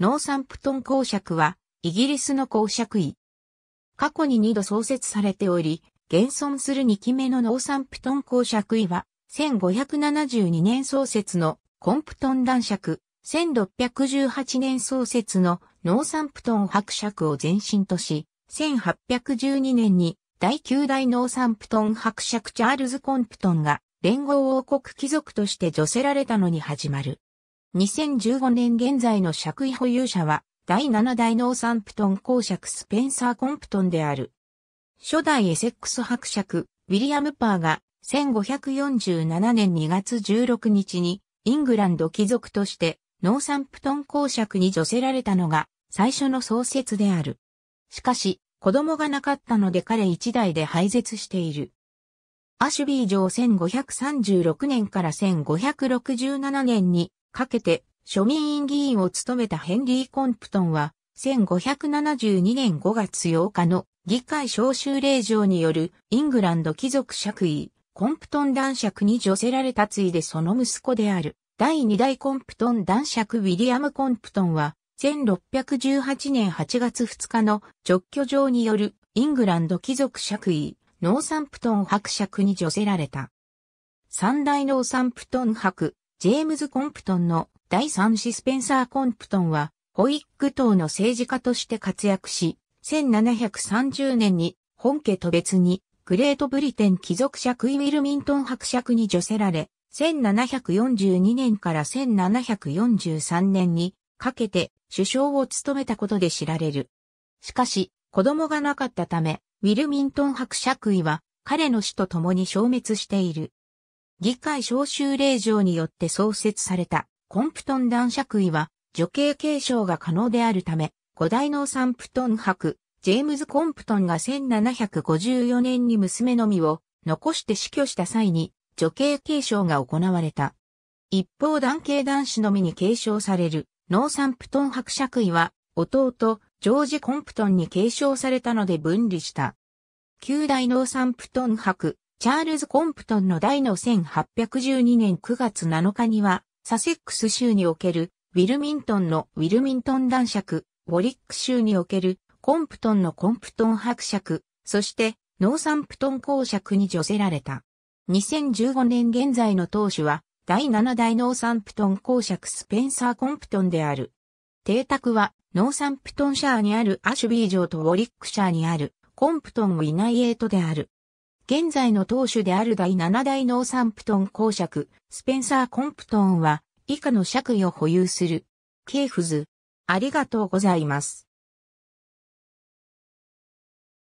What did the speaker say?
ノーサンプトン公爵は、イギリスの公爵位。過去に2度創設されており、現存する2期目のノーサンプトン公爵位は、1572年創設のコンプトン男爵、1618年創設のノーサンプトン伯爵を前身とし、1812年に第9代ノーサンプトン伯爵チャールズ・コンプトンが連合王国貴族として除せられたのに始まる。2015年現在の爵位保有者は、第7代ノーサンプトン公爵スペンサー・コンプトンである。初代エセックス伯爵、ウィリアム・パーが、1547年2月16日に、イングランド貴族として、ノーサンプトン公爵に除せられたのが、最初の創設である。しかし、子供がなかったので彼一代で廃絶している。アシュビー城1536年から1567年にかけて庶民院議員を務めたヘンリー・コンプトンは、1572年5月8日の議会召集令状によるイングランド貴族爵位、コンプトン男爵に除せられたついでその息子である、第2代コンプトン男爵ウィリアム・コンプトンは、1618年8月2日の直居状によるイングランド貴族爵位、ノーサンプトン伯爵に除せられた。三大ノーサンプトン伯、ジェームズ・コンプトンの第3子スペンサー・コンプトンは、ホイッグ党の政治家として活躍し、1730年に本家と別にグレートブリテン貴族爵位ウィルミントン伯爵に除せられ、1742年から1743年にかけて首相を務めたことで知られる。しかし、子供がなかったため、ウィルミントン伯爵位は彼の死と共に消滅している。議会招集令状によって創設されたコンプトン男爵位は女系継承が可能であるため、古大のサンプトン伯、ジェームズ・コンプトンが1754年に娘のみを残して死去した際に女系継承が行われた。一方男系男子のみに継承されるノーサンプトン伯爵位は弟ジョージ・コンプトンに継承されたので分離した。旧大ノーサンプトン伯チャールズ・コンプトンの大の1812年9月7日には、サセックス州におけるウィルミントンのウィルミントン男爵、ウォリック州におけるコンプトンのコンプトン伯爵、そしてノーサンプトン公爵に除せられた。2015年現在の当主は、第7代ノーサンプトン公爵スペンサー・コンプトンである。邸宅は、ノーサンプトンシャーにあるアシュビー城とウォリックシャーにある、コンプトンウィナイエートである。現在の当主である第7代ノーサンプトン公爵、スペンサー・コンプトンは、以下の爵位を保有する。ケーフズ。ありがとうございます。